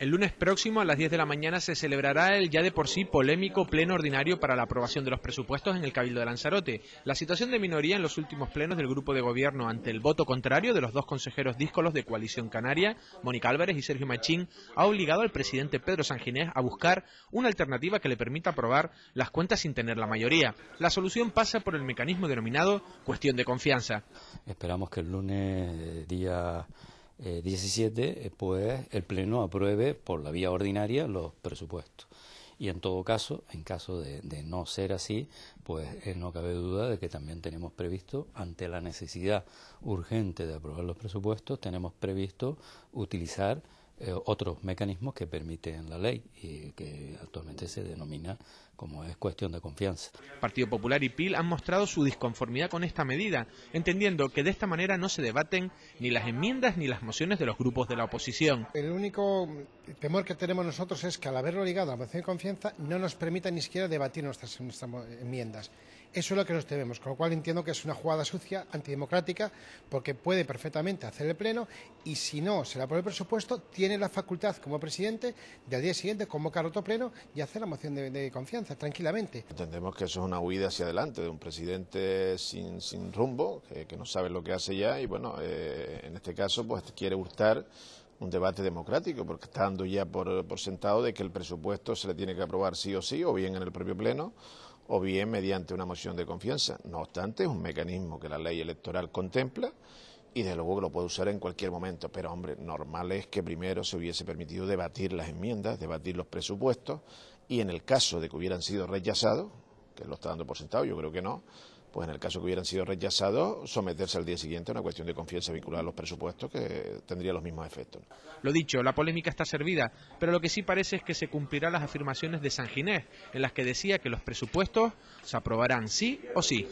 El lunes próximo a las 10 de la mañana se celebrará el ya de por sí polémico pleno ordinario para la aprobación de los presupuestos en el Cabildo de Lanzarote. La situación de minoría en los últimos plenos del grupo de gobierno ante el voto contrario de los dos consejeros díscolos de Coalición Canaria, Mónica Álvarez y Sergio Machín, ha obligado al presidente Pedro Sanginés a buscar una alternativa que le permita aprobar las cuentas sin tener la mayoría. La solución pasa por el mecanismo denominado cuestión de confianza. Esperamos que el lunes, eh, día eh, diecisiete 17, eh, pues el Pleno apruebe por la vía ordinaria los presupuestos. Y en todo caso, en caso de, no ser así, pues eh, no cabe duda de que también tenemos previsto, ante la necesidad urgente de aprobar los presupuestos, tenemos previsto utilizar otros mecanismos que permiten la ley y que actualmente se denomina como es cuestión de confianza. Partido Popular y PIL han mostrado su disconformidad con esta medida, entendiendo que de esta manera no se debaten ni las enmiendas ni las mociones de los grupos de la oposición. El único temor que tenemos nosotros es que al haberlo ligado a la moción de confianza no nos permita ni siquiera debatir nuestras enmiendas. Eso es lo que nos debemos, con lo cual entiendo que es una jugada sucia, antidemocrática, porque puede perfectamente hacer el pleno y si no se le aprueba el presupuesto, tiene la facultad como presidente de al día siguiente convocar otro pleno y hacer la moción de, confianza tranquilamente. Entendemos que eso es una huida hacia adelante de un presidente sin, sin rumbo, que, no sabe lo que hace ya y bueno, eh, en este caso pues quiere gustar un debate democrático, porque está dando ya por, por sentado de que el presupuesto se le tiene que aprobar sí o sí, o bien en el propio Pleno, o bien mediante una moción de confianza. No obstante, es un mecanismo que la ley electoral contempla y desde luego que lo puede usar en cualquier momento. Pero, hombre, normal es que primero se hubiese permitido debatir las enmiendas, debatir los presupuestos y en el caso de que hubieran sido rechazados, que lo está dando por sentado, yo creo que no, pues en el caso que hubieran sido rechazados, someterse al día siguiente a una cuestión de confianza vinculada a los presupuestos que tendría los mismos efectos. Lo dicho, la polémica está servida, pero lo que sí parece es que se cumplirán las afirmaciones de San Ginés, en las que decía que los presupuestos se aprobarán sí o sí.